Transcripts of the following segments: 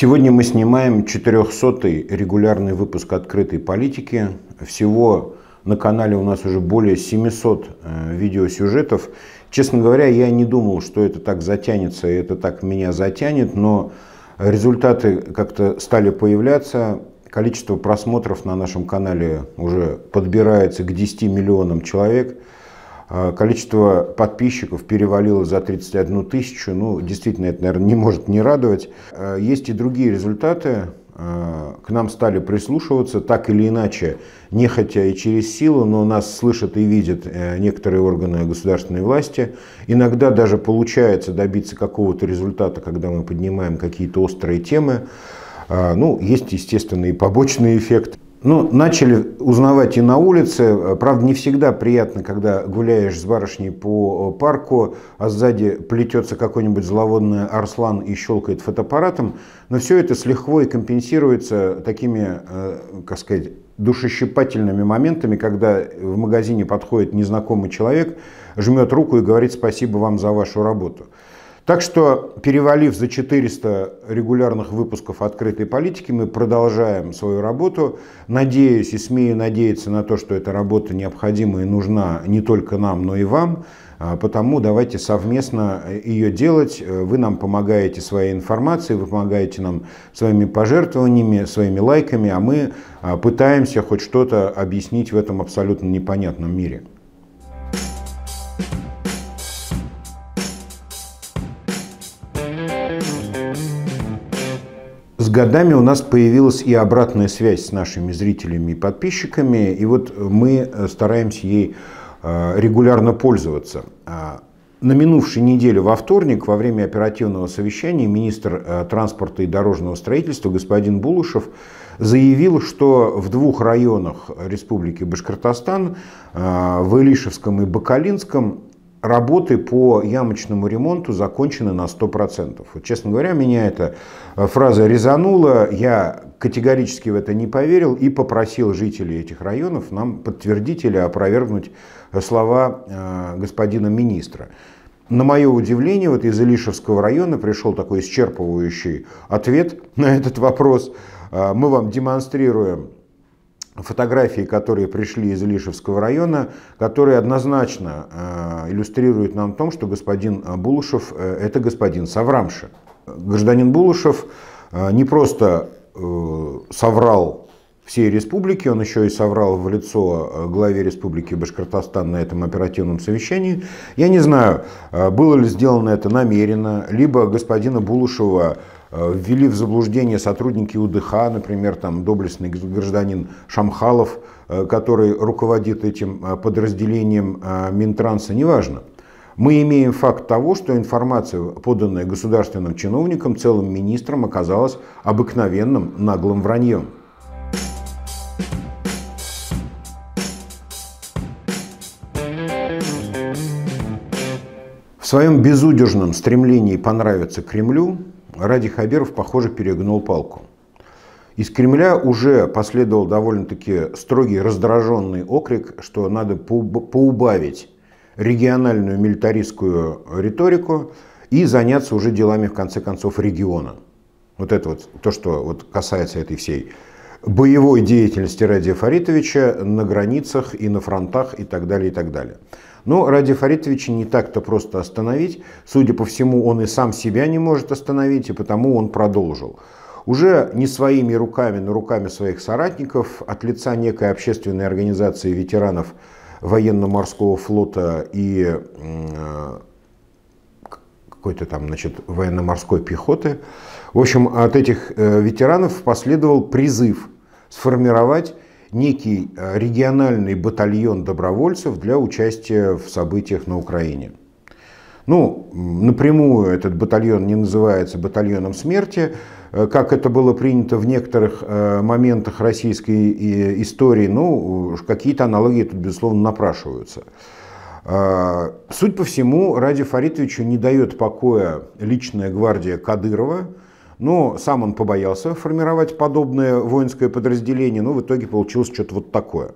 Сегодня мы снимаем 400-й регулярный выпуск «Открытой политики». Всего на канале у нас уже более 700 э, видеосюжетов. Честно говоря, я не думал, что это так затянется, и это так меня затянет, но результаты как-то стали появляться. Количество просмотров на нашем канале уже подбирается к 10 миллионам человек – а, количество подписчиков перевалило за 31 тысячу. Ну, действительно, это, наверное, не может не радовать. А, есть и другие результаты. А, к нам стали прислушиваться, так или иначе, нехотя и через силу, но нас слышат и видят э, некоторые органы государственной власти. Иногда даже получается добиться какого-то результата, когда мы поднимаем какие-то острые темы. Ну, есть, естественно, и побочный эффект. Ну, начали узнавать и на улице. Правда, не всегда приятно, когда гуляешь с барышней по э, парку, а сзади плетется какой-нибудь зловодный арслан и щелкает фотоаппаратом. Но все это с лихвой компенсируется такими, э, как сказать, душещипательными моментами, когда в магазине подходит незнакомый человек, жмет руку и говорит спасибо вам за вашу работу. Так что, перевалив за 400 регулярных выпусков «Открытой политики», мы продолжаем свою работу. Надеюсь и смею надеяться на то, что эта работа необходима и нужна не только нам, но и вам. А потому давайте совместно э, ее делать. Э, вы нам помогаете своей информацией, вы помогаете нам своими пожертвованиями, своими лайками, а мы а, пытаемся хоть что-то объяснить в этом абсолютно непонятном мире. с годами у нас появилась и обратная связь с нашими зрителями и подписчиками, и вот мы э, стараемся ей э, регулярно пользоваться. А, на минувшей неделе во вторник во время оперативного совещания министр э, транспорта и дорожного строительства господин Булышев заявил, что в двух районах Республики Башкортостан, в Илишевском и Бакалинском, работы по ямочному ремонту закончены на 100%. Вот, честно говоря, меня эта э, фраза резанула, я категорически в это не поверил и попросил жителей этих районов нам подтвердить или опровергнуть э, слова э, господина министра. На мое удивление, вот из Илишевского района пришел такой исчерпывающий ответ на этот вопрос. Мы вам демонстрируем фотографии, которые пришли из Лишевского района, которые однозначно э, иллюстрируют нам том, что господин э, Булушев э, это господин Саврамши. Гражданин Булушев не просто соврал всей республике, он еще и соврал в лицо главе республики Башкортостан на этом оперативном совещании. Я не знаю, было ли сделано это намеренно, либо господина Булушева Э, ввели в заблуждение сотрудники УДХ, например, там доблестный гражданин Шамхалов, э, который руководит этим э, подразделением Минтранса, неважно. Мы имеем факт того, что информация, поданная государственным чиновникам, целым министрам, оказалась обыкновенным наглым враньем. В своем безудержном стремлении понравиться Кремлю Ради Хабиров, похоже, перегнул палку. Из Кремля уже последовал довольно-таки строгий раздраженный окрик, что надо поубавить региональную милитаристскую риторику и заняться уже делами, в конце концов, региона. Вот это вот, то, что вот касается этой всей боевой деятельности Радия Фаритовича на границах и на фронтах и так далее, и так далее. Но ну, Ради Фаритовича не так-то просто остановить. Судя по всему, он и сам себя не может остановить, и потому он продолжил. Уже не своими руками, но руками своих соратников от лица некой общественной организации ветеранов военно-морского флота и э, какой-то там, значит, военно-морской пехоты. В общем, от этих э, ветеранов последовал призыв сформировать некий э, региональный батальон добровольцев для участия в событиях на Украине. Ну, напрямую этот батальон не называется батальоном смерти, э, как это было принято в некоторых э, моментах российской истории, ну, какие-то аналогии тут, безусловно, напрашиваются. Суть по всему, Ради Фаритовичу не дает покоя личная гвардия Кадырова – но ну, сам он побоялся формировать подобное воинское подразделение, но в итоге получилось что-то вот такое.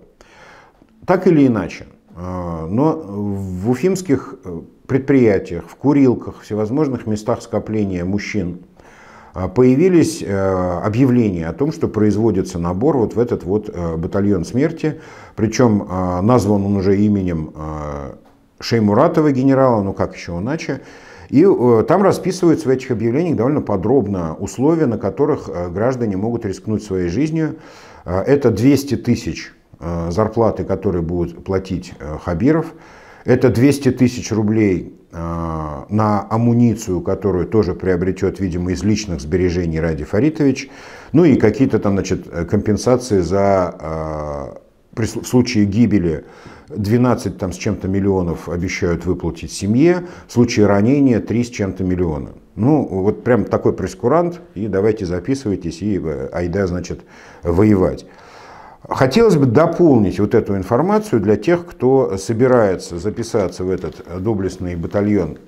Так или иначе, э, но в уфимских э, предприятиях, в курилках, всевозможных местах скопления мужчин э, появились объявления о том, что производится набор вот в этот вот батальон смерти. Причем назван он уже именем Шеймуратова генерала, ну как еще иначе. И э, там расписываются в этих объявлениях довольно подробно условия, на которых э, граждане могут рискнуть своей жизнью. Э, это 200 тысяч зарплаты, которые будут платить Хабиров. Это 200 тысяч рублей на амуницию, которую тоже приобретет, видимо, из личных сбережений Ради Фаритович. Ну и какие-то там, значит, компенсации за в случае гибели 12 там, с чем-то миллионов обещают выплатить семье, в случае ранения 3 с чем-то миллиона. Ну, вот прям такой прескурант, и давайте записывайтесь, и э, айда, значит, воевать. Хотелось бы дополнить вот эту информацию для тех, кто собирается записаться в этот доблестный батальон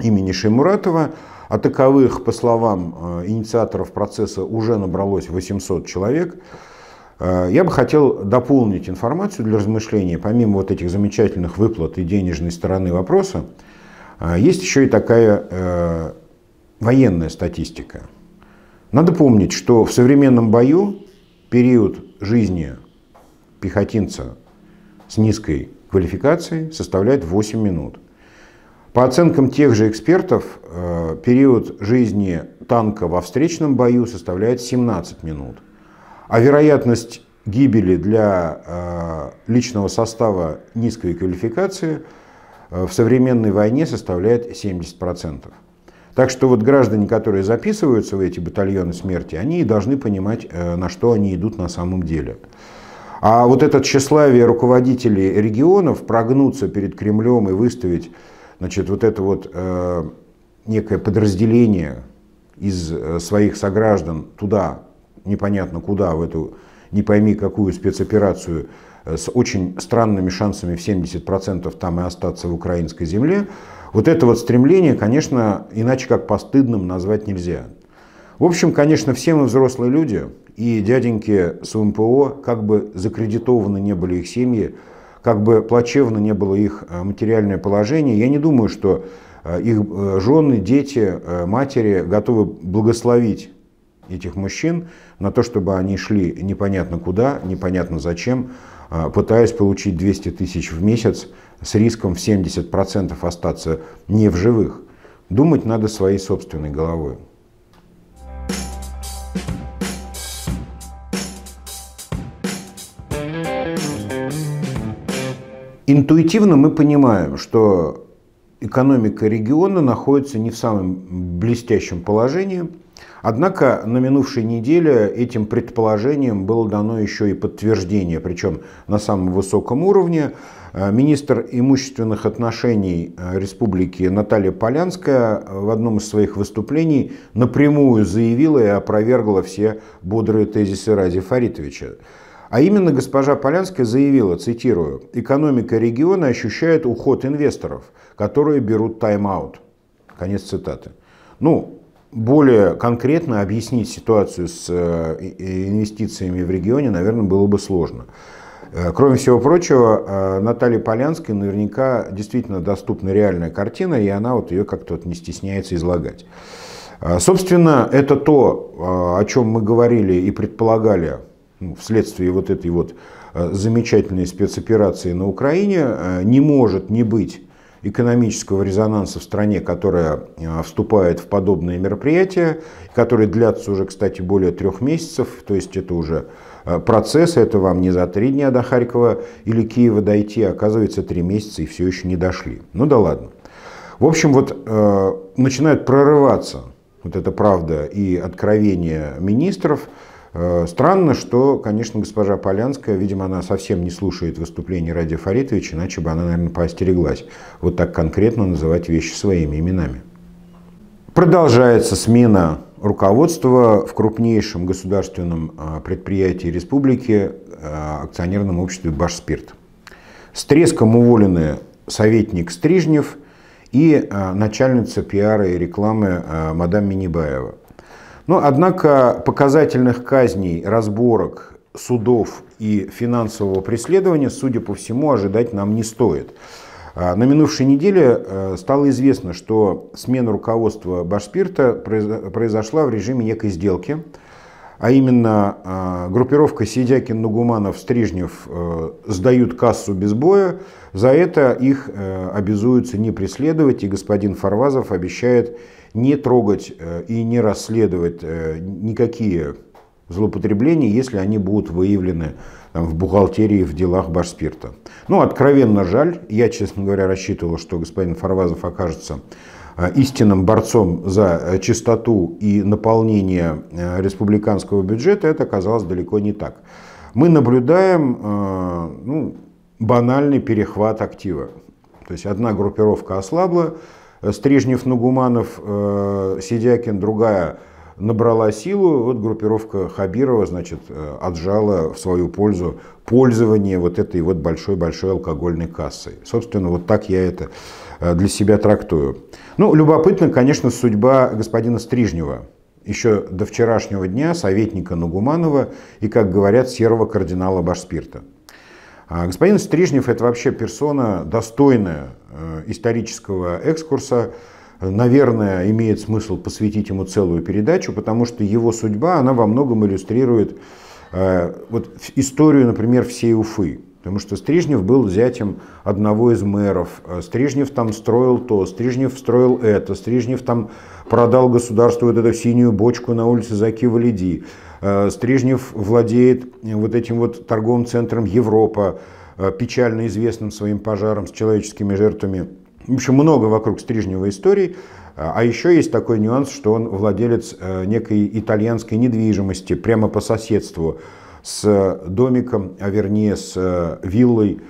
имени Шеймуратова. А таковых, по словам э, инициаторов процесса, уже набралось 800 человек. Э, я бы хотел дополнить информацию для размышления. Помимо вот этих замечательных выплат и денежной стороны вопроса, э, есть еще и такая э, военная статистика. Надо помнить, что в современном бою период жизни пехотинца с низкой квалификацией составляет 8 минут. По оценкам тех же экспертов, период жизни танка во встречном бою составляет 17 минут а вероятность гибели для э, личного состава низкой квалификации э, в современной войне составляет 70%. Так что вот граждане, которые записываются в эти батальоны смерти, они должны понимать, э, на что они идут на самом деле. А вот это тщеславие руководителей регионов прогнуться перед Кремлем и выставить значит, вот это вот э, некое подразделение из своих сограждан туда, непонятно куда, в эту не пойми какую спецоперацию э, с очень странными шансами в 70% там и остаться в украинской земле, вот это вот стремление, конечно, иначе как постыдным назвать нельзя. В общем, конечно, все мы взрослые люди, и дяденьки с УМПО, как бы закредитованы не были их семьи, как бы плачевно не было их э, материальное положение, я не думаю, что э, их жены, дети, матери готовы благословить этих мужчин на то, чтобы они шли непонятно куда, непонятно зачем, а, пытаясь получить 200 тысяч в месяц с риском в 70% остаться не в живых. Думать надо своей собственной головой. Интуитивно мы понимаем, что экономика региона находится не в самом блестящем положении – Однако на минувшей неделе этим предположением было дано еще и подтверждение, причем на самом высоком уровне. Э, министр имущественных отношений э, республики Наталья Полянская э, в одном из своих выступлений напрямую заявила и опровергла все бодрые тезисы Ради Фаритовича. А именно госпожа Полянская заявила, цитирую, «Экономика региона ощущает уход инвесторов, которые берут тайм-аут». Конец цитаты. Ну, более конкретно объяснить ситуацию с э, инвестициями в регионе, наверное, было бы сложно. Э, кроме всего прочего, э, Наталья Полянская, наверняка действительно доступна реальная картина, и она вот ее как-то вот не стесняется излагать. Собственно, это то, о чем мы говорили и предполагали ну, вследствие вот этой вот замечательной спецоперации на Украине, не может не быть экономического резонанса в стране, которая э, вступает в подобные мероприятия, которые длятся уже, кстати, более трех месяцев, то есть это уже э, процесс, это вам не за три дня до Харькова или Киева дойти, а оказывается, три месяца и все еще не дошли. Ну да ладно. В общем, вот э, начинают прорываться вот эта правда и откровение министров, Э, странно, что, конечно, госпожа Полянская, видимо, она совсем не слушает выступления Ради Фаритовича, иначе бы она, наверное, поостереглась вот так конкретно называть вещи своими именами. Продолжается смена руководства в крупнейшем государственном э, предприятии республики э, акционерном обществе «Башспирт». С треском уволены советник Стрижнев и начальница пиара и рекламы мадам Минибаева – но, ну, однако, показательных казней, разборок, судов и финансового преследования, судя по всему, ожидать нам не стоит. А, на минувшей неделе э, стало известно, что смена руководства Башспирта произошла в режиме некой сделки, а именно а, группировка Сидякин, Нугуманов, Стрижнев э, сдают кассу без боя, за это их э, обязуются не преследовать, и господин Фарвазов обещает не трогать э, и не расследовать э, никакие злоупотребления, если они будут выявлены там, в бухгалтерии в делах Башспирта. Ну, откровенно жаль. Я, честно говоря, рассчитывал, что господин Фарвазов окажется э, истинным борцом за чистоту и наполнение республиканского бюджета, это оказалось далеко не так. Мы наблюдаем ну, банальный перехват актива. То есть одна группировка ослабла, Э, Стрижнев, нугуманов э, Сидякин, другая набрала силу, вот группировка Хабирова, значит, э, отжала в свою пользу пользование вот этой вот большой-большой алкогольной кассой. Собственно, вот так я это для себя трактую. Ну, любопытно, конечно, судьба господина Стрижнева, еще до вчерашнего дня советника Нугуманова и, как говорят, серого кардинала Башспирта. А, господин Стрижнев – это вообще персона, достойная э, исторического экскурса. Наверное, имеет смысл посвятить ему целую передачу, потому что его судьба, она во многом иллюстрирует э, вот, историю, например, всей Уфы. Потому что Стрижнев был зятем одного из мэров. Э, Стрижнев там строил то, Стрижнев строил это, Стрижнев там продал государству вот эту синюю бочку на улице Заки Валиди. Э, Стрижнев владеет э, вот этим вот торговым центром Европа, э, печально известным своим пожаром с человеческими жертвами. В общем, много вокруг Стрижнева историй. А еще есть такой нюанс, что он владелец некой итальянской недвижимости прямо по соседству с домиком, а вернее с виллой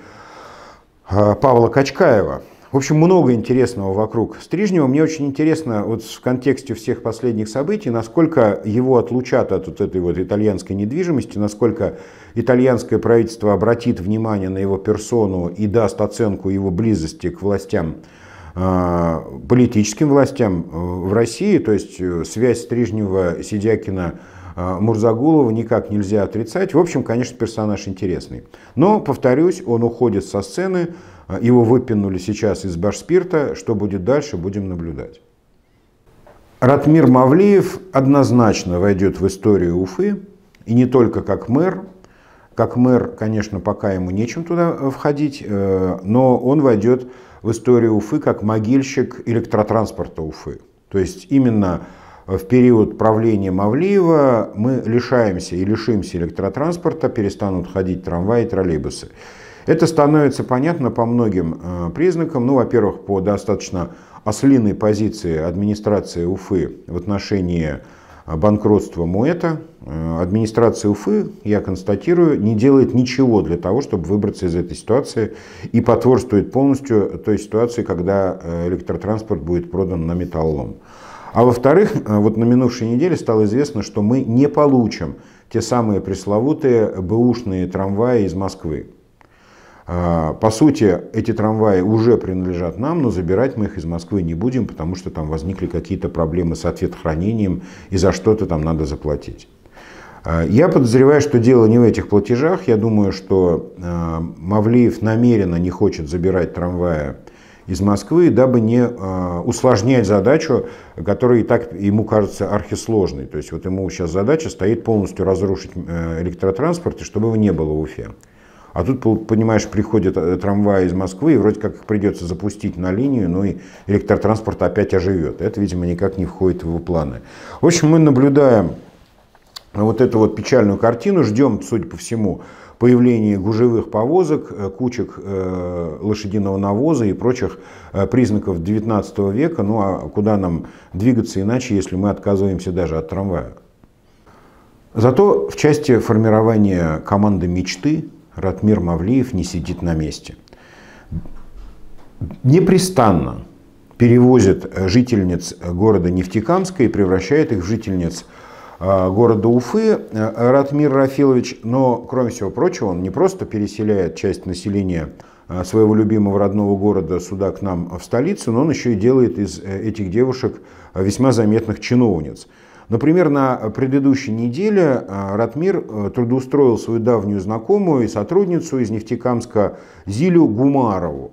Павла Качкаева. В общем, много интересного вокруг Стрижнева. Мне очень интересно вот в контексте всех последних событий, насколько его отлучат от вот этой вот итальянской недвижимости, насколько итальянское правительство обратит внимание на его персону и даст оценку его близости к властям а, политическим властям э, в России, то есть э, связь Стрижнева, Сидякина, а, Мурзагулова никак нельзя отрицать. В общем, конечно, персонаж интересный. Но, повторюсь, он уходит со сцены, а, его выпинули сейчас из Башспирта. Что будет дальше, будем наблюдать. Ратмир Мавлиев однозначно войдет в историю Уфы, и не только как мэр. Как мэр, конечно, пока ему нечем туда э, входить, э, но он войдет в историю Уфы как могильщик электротранспорта Уфы. То есть именно в период правления Мавлиева мы лишаемся и лишимся электротранспорта, перестанут ходить трамваи и троллейбусы. Это становится понятно по многим э, признакам. Ну, во-первых, по достаточно ослиной позиции администрации Уфы в отношении э, банкротства МУЭТа. Э, администрация Уфы, я констатирую, не делает ничего для того, чтобы выбраться из этой ситуации и потворствует полностью той ситуации, когда электротранспорт будет продан на металлом. А во-вторых, вот на минувшей неделе стало известно, что мы не получим те самые пресловутые бэушные трамваи из Москвы. А, по сути, эти трамваи уже принадлежат нам, но забирать мы их из Москвы не будем, потому что там возникли какие-то проблемы с ответхранением и за что-то там надо заплатить. А, я подозреваю, что дело не в этих платежах. Я думаю, что а, Мавлиев намеренно не хочет забирать трамвая из Москвы, дабы не усложнять задачу, которая и так ему кажется архисложной. То есть вот ему сейчас задача стоит полностью разрушить э, электротранспорт, и чтобы его не было в Уфе. А тут, понимаешь, приходит э, трамваи из Москвы, и вроде как их придется запустить на линию, но ну и электротранспорт опять оживет. Это, видимо, никак не входит в его планы. В общем, мы наблюдаем вот эту вот печальную картину, ждем, судя по всему, появление гужевых повозок, э, кучек э, лошадиного навоза и прочих признаков 19 века. Ну а куда нам двигаться иначе, если мы отказываемся даже от трамвая? Зато в части формирования команды мечты Ратмир Мавлиев не сидит на месте. Непрестанно перевозит э, жительниц э, города Нефтекамска и превращает их в жительниц э, города Уфы Ратмир Рафилович. Но, кроме всего прочего, он не просто переселяет часть населения своего любимого родного города сюда к нам в столицу, но он еще и делает из этих девушек весьма заметных чиновниц. Например, на предыдущей неделе а, Ратмир э, трудоустроил свою давнюю знакомую и сотрудницу из Нефтекамска Зилю Гумарову.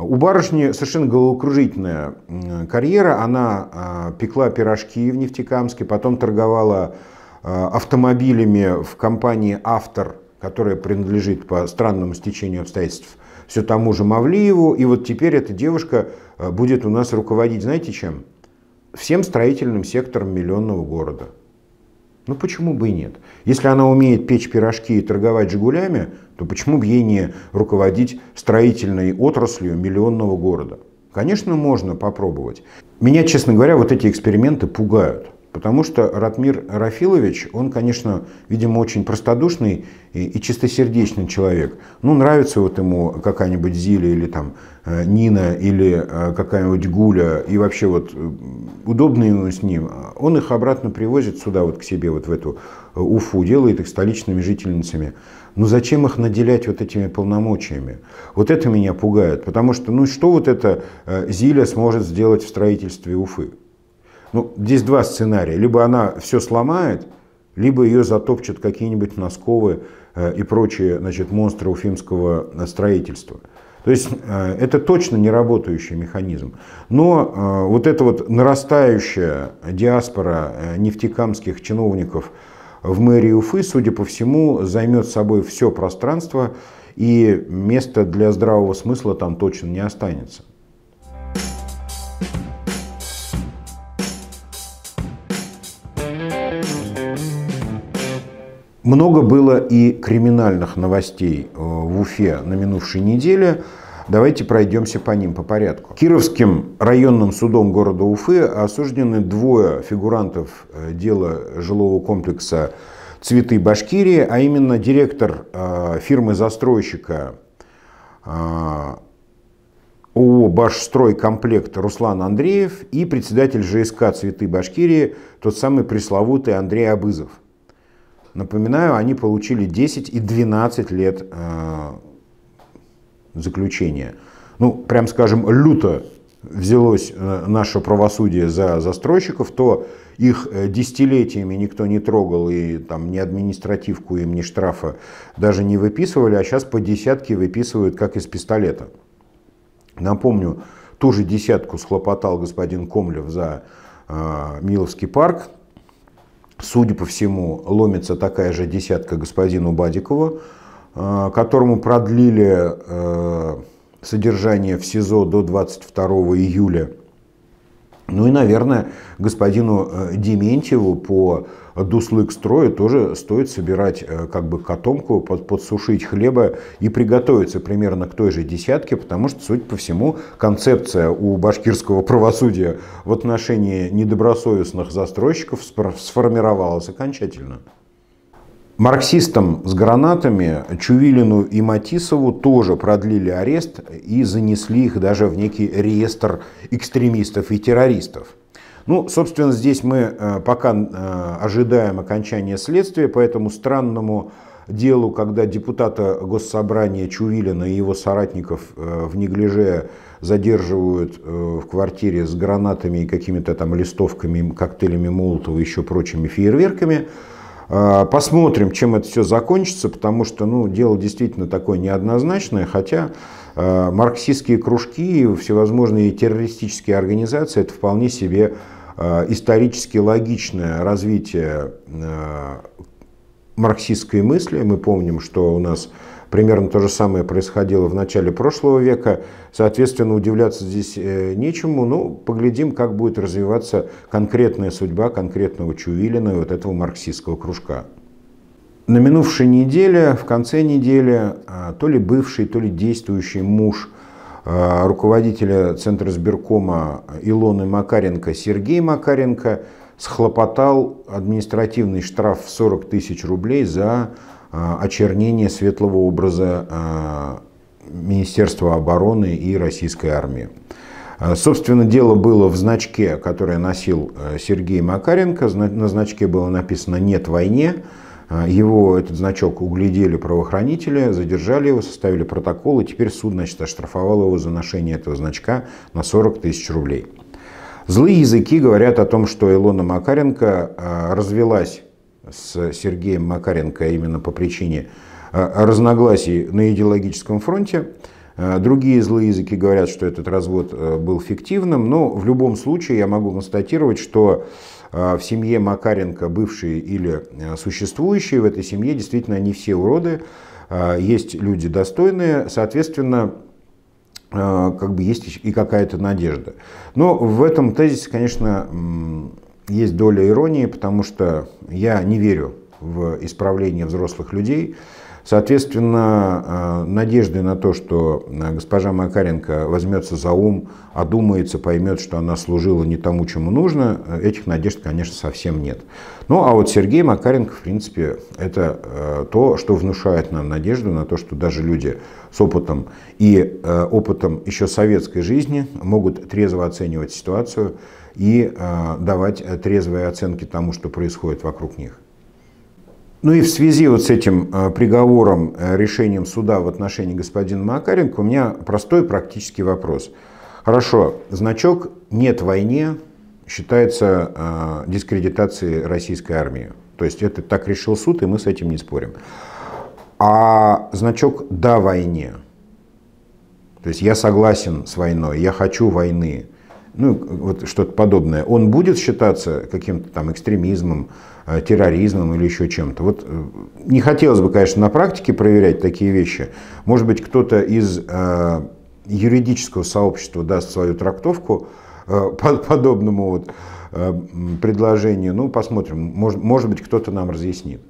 У барышни совершенно головокружительная карьера. Она а, пекла пирожки в Нефтекамске, потом торговала а, автомобилями в компании «Автор», которая принадлежит по странному стечению обстоятельств все тому же Мавлиеву. И вот теперь эта девушка будет у нас руководить, знаете чем? всем строительным сектором миллионного города. Ну почему бы и нет? Если она умеет печь пирожки и торговать «Жигулями», то почему бы ей не руководить строительной отраслью миллионного города? Конечно, можно попробовать. Меня, честно говоря, вот эти эксперименты пугают. Потому что Ратмир Рафилович, он, конечно, видимо, очень простодушный и, и чистосердечный человек. Ну, нравится вот ему какая-нибудь Зиля или там э, Нина или э, какая-нибудь Гуля, и вообще вот э, удобно ему с ним. Он их обратно привозит сюда, вот к себе, вот в эту Уфу, делает их столичными жительницами. Но ну, зачем их наделять вот этими полномочиями? Вот это меня пугает, потому что, ну, что вот эта Зиля сможет сделать в строительстве Уфы? Ну, здесь два сценария. Либо она все сломает, либо ее затопчат какие-нибудь носковые э, и прочие значит, монстры уфимского э, строительства. То есть э, это точно не работающий механизм. Но вот эта вот нарастающая диаспора нефтекамских чиновников в мэрии Уфы, судя по всему, займет собой все пространство, и места для здравого смысла там точно не останется. Много было и криминальных новостей э, в Уфе на минувшей неделе. Давайте пройдемся по ним по порядку. Кировским районным судом города Уфы осуждены двое фигурантов э, дела жилого комплекса «Цветы Башкирии», а именно директор э, фирмы-застройщика ООО «Башстройкомплект» Руслан Андреев и председатель ЖСК «Цветы Башкирии», тот самый пресловутый Андрей Абызов – Напоминаю, они получили 10 и 12 лет э, заключения. Ну, прям скажем, люто взялось э, наше правосудие за застройщиков, то их э, десятилетиями никто не трогал и там ни административку им, ни штрафа даже не выписывали, а сейчас по десятке выписывают как из пистолета. Напомню, ту же десятку схлопотал господин Комлев за э, Миловский парк, судя по всему, ломится такая же десятка господину Бадикову, э, которому продлили э, содержание в СИЗО до 22 июля ну и, наверное, господину э, Дементьеву по Дуслык-строю тоже стоит собирать э, как бы котомку, под, подсушить хлеба и приготовиться примерно к той же десятке, потому что, судя по всему, концепция у башкирского правосудия в отношении недобросовестных застройщиков сформировалась окончательно. Марксистам с гранатами Чувилину и Матисову тоже продлили арест и занесли их даже в некий реестр экстремистов и террористов. Ну, собственно, здесь мы э, пока э, ожидаем окончания следствия, поэтому странному делу, когда депутата Госсобрания Чувилина и его соратников э, в неглиже задерживают в квартире с гранатами и какими-то там листовками, коктейлями Молотова и еще прочими фейерверками – а, посмотрим, чем это все закончится, потому что ну, дело действительно такое неоднозначное, хотя а, марксистские кружки, всевозможные террористические организации – это вполне себе а, исторически логичное развитие марксистской мысли. Мы помним, что у нас Примерно то же самое происходило в начале прошлого века. Соответственно, удивляться здесь э, нечему. Ну, поглядим, как будет развиваться конкретная судьба конкретного Чувилина и вот этого марксистского кружка. На минувшей неделе, в конце недели, а, то ли бывший, то ли действующий муж а, руководителя Центра сберкома Илоны Макаренко Сергей Макаренко схлопотал административный штраф в 40 тысяч рублей за Э, очернение светлого образа э, Министерства обороны и российской армии. Э, собственно, дело было в значке, который носил Сергей Макаренко. На значке было написано «Нет войне». Его этот значок углядели правоохранители, задержали его, составили протокол, и теперь суд значит, оштрафовал его за ношение этого значка на 40 тысяч рублей. Злые языки говорят о том, что Илона Макаренко развелась с Сергеем Макаренко а именно по причине а, а, разногласий на идеологическом фронте. Другие злые языки говорят, что этот развод был фиктивным, но в любом случае я могу констатировать, что в семье Макаренко бывшие или существующие в этой семье действительно не все уроды, есть люди достойные, соответственно, как бы есть и какая-то надежда. Но в этом тезисе, конечно, есть доля иронии, потому что я не верю в исправление взрослых людей. Соответственно, э, надежды на то, что э, госпожа Макаренко возьмется за ум, одумается, поймет, что она служила не тому, чему нужно, э, этих надежд, конечно, совсем нет. Ну, а вот Сергей Макаренко, в принципе, это то, что внушает нам надежду на то, что даже люди с опытом и опытом еще советской жизни могут трезво оценивать ситуацию, и э, давать трезвые оценки тому, что происходит вокруг них. Ну и в связи вот с этим э, приговором, э, решением суда в отношении господина Макаренко, у меня простой практический вопрос. Хорошо, значок «нет войне» считается дискредитацией российской армии. То есть это так решил суд, и мы с этим не спорим. А значок «да войне», то есть я согласен с войной, я хочу войны – ну вот что-то подобное, он будет считаться каким-то там экстремизмом, э, терроризмом или еще чем-то. Вот э, не хотелось бы, конечно, на практике проверять такие вещи. Может быть, кто-то из э, юридического сообщества даст свою трактовку э, под подобному вот э, предложению. Ну, посмотрим. Может, может быть, кто-то нам разъяснит.